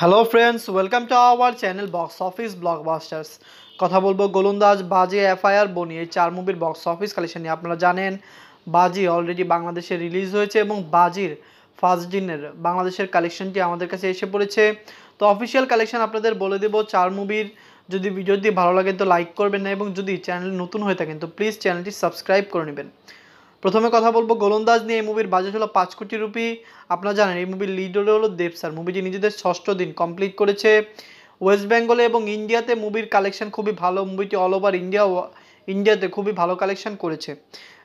hello friends welcome to our channel box office blockbusters কথা বলবো গোলন্দাজ বাজি এফআইআর বনিয়ে চার মুভির বক্স অফিস কালেকশন নিয়ে আপনারা জানেন বাজি অলরেডি বাংলাদেশে রিলিজ হয়েছে এবং বাজির ফার্স্ট দিনের বাংলাদেশের কালেকশনটি আমাদের কাছে এসে পড়েছে তো অফিসিয়াল কালেকশন আপনাদের বলে দেবো চার মুভির যদি ভিডিওটি ভালো লাগে তো লাইক করবেন না এবং যদি চ্যানেল নতুন হয়ে থাকেন তো প্লিজ চ্যানেলটি সাবস্ক্রাইব করে নেবেন প্রথমে কথা বলবো গোলন্দাজ নিয়ে এই মুভির বাজেট হলো পাঁচ কোটি রুপি আপনারা জানেন এই মুভির লিড হলো দেব স্যার মুভিটি নিজেদের ষষ্ঠ দিন কমপ্লিট করেছে ওয়েস্ট বেঙ্গলে এবং ইন্ডিয়াতে মুভির কালেকশন খুবই ভালো মুভিটি অল ওভার ইন্ডিয়া ইন্ডিয়াতে খুবই ভালো কালেকশন করেছে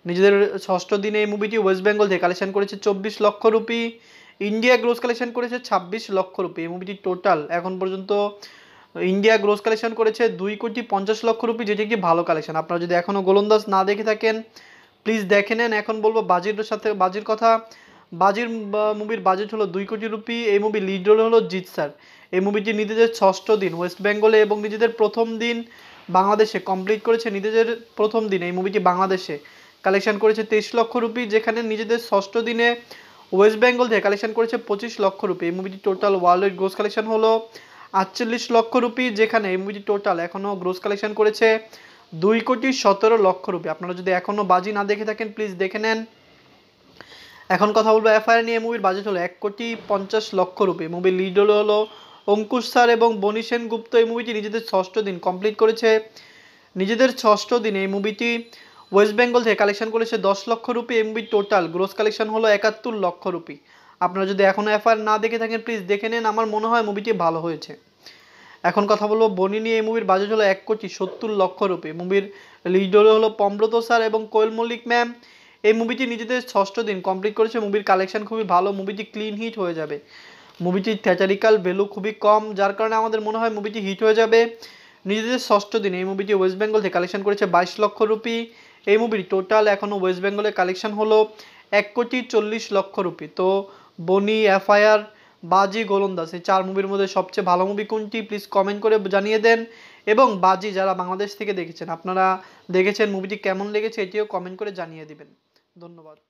নিজেদের ষষ্ঠ দিনে এই মুভিটি ওয়েস্ট বেঙ্গল থেকে কালেকশন করেছে চব্বিশ লক্ষ রুপি ইন্ডিয়া গ্রোস কালেকশন করেছে ছাব্বিশ লক্ষ রুপি এই মুভিটি টোটাল এখন পর্যন্ত ইন্ডিয়া গ্রোস কালেকশন করেছে দুই কোটি পঞ্চাশ লক্ষ রুপি যেটি একটি ভালো কালেকশন আপনারা যদি এখনও গোলন্দাজ না দেখে থাকেন প্লিজ দেখে নেন এখন বলবো বাজির সাথে বাজির কথা বাজির মুভির বাজেট হলো দুই কোটি রুপি এই মুভি লিড রোল হলো জিৎ স্যার এই মুভিটি নিজেদের ষষ্ঠ দিন ওয়েস্ট বেঙ্গলে এবং নিজেদের প্রথম দিন বাংলাদেশে কমপ্লিট করেছে নিজেদের প্রথম দিন এই মুভিটি বাংলাদেশে কালেকশন করেছে তেইশ লক্ষ রুপি যেখানে নিজেদের ষষ্ঠ দিনে ওয়েস্ট বেঙ্গল থেকে কালেকশন করেছে পঁচিশ লক্ষ রুপি এই মুভিটি টোটাল ওয়ার্ল্ড গ্রোস কালেকশন হলো আটচল্লিশ লক্ষ রুপি যেখানে এই মুভিটি টোটাল এখনও গ্রোস কালেকশন করেছে দুই কোটি সতেরো লক্ষ রুপি আপনারা যদি এখনও বাজি না দেখে থাকেন প্লিজ দেখে নেন এখন কথা বলবো এফআইআর নিয়ে মুভির বাজেট হলো এক কোটি পঞ্চাশ লক্ষ রুপি মুভির লিড হলো হলো অঙ্কুশ স্যার এবং বনি সেনগুপ্ত এই মুভিটি নিজেদের ষষ্ঠ দিন কমপ্লিট করেছে নিজেদের ষষ্ঠ দিন এই মুভিটি ওয়েস্ট বেঙ্গল থেকে কালেকশন করেছে দশ লক্ষ রুপি এই মুভির টোটাল গ্রোস কালেকশন হলো একাত্তর লক্ষ রুপি আপনারা যদি এখনও এফআইআর না দেখে থাকেন প্লিজ দেখে নেন আমার মনে হয় মুভিটি ভালো হয়েছে এখন কথা বলবো বনি নিয়ে এই মুভির বাজেট হলো এক কোটি সত্তর লক্ষ রুপি মুভির লিড হলো পম্রত স্যার এবং কোয়েল মল্লিক ম্যাম এই মুভিটি নিজেদের ষষ্ঠ দিন কমপ্লিট করেছে মুভির কালেকশন খুবই ভালো মুভিটি ক্লিন হিট হয়ে যাবে মুভিটির থিয়েটারিক্যাল ভ্যালু খুবই কম যার কারণে আমাদের মনে হয় মুভিটি হিট হয়ে যাবে নিজেদের ষষ্ঠ দিন এই মুভিটি ওয়েস্ট বেঙ্গল থেকে কালেকশন করেছে বাইশ লক্ষ রুপি এই মুভির টোটাল এখনও ওয়েস্ট বেঙ্গলে কালেকশন হলো এক কোটি চল্লিশ লক্ষ রুপি তো বনি এফআইআর বাজি গোলন্দাজ এই চার মুভির মধ্যে সবচেয়ে ভালো মুভি কোনটি প্লিজ কমেন্ট করে জানিয়ে দেন এবং বাজি যারা বাংলাদেশ থেকে দেখেছেন আপনারা দেখেছেন মুভিটি কেমন লেগেছে এটিও কমেন্ট করে জানিয়ে দিবেন ধন্যবাদ